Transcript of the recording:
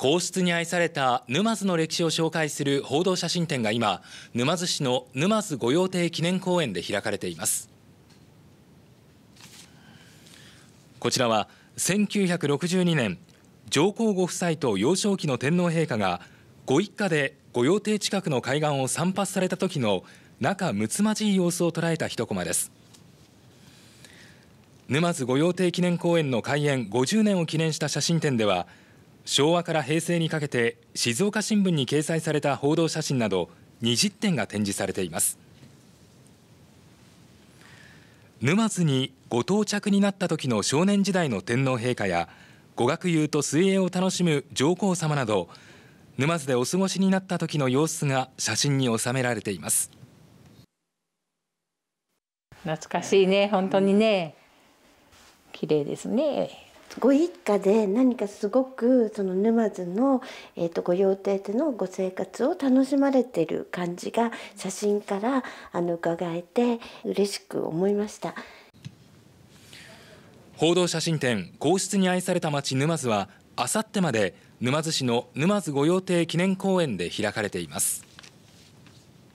皇室に愛された沼津の歴史を紹介する報道写真展が今沼津市の沼津御用邸記念公園で開かれていますこちらは1962年上皇ご夫妻と幼少期の天皇陛下がご一家で御用邸近くの海岸を散髪された時の仲睦まじい様子を捉えた一コマです沼津御用邸記念公園の開園50年を記念した写真展では昭和から平成にかけて静岡新聞に掲載された報道写真など20点が展示されています沼津にご到着になった時の少年時代の天皇陛下や語学友と水泳を楽しむ上皇様など沼津でお過ごしになった時の様子が写真に収められています懐かしいね本当にね綺麗ですねご一家で何かすごくその沼津の、えー、とご用邸でのご生活を楽しまれている感じが写真からあの伺えて嬉しく思いました報道写真展皇室に愛された町沼津はあさってまで沼津市の沼津御用邸記念公園で開かれています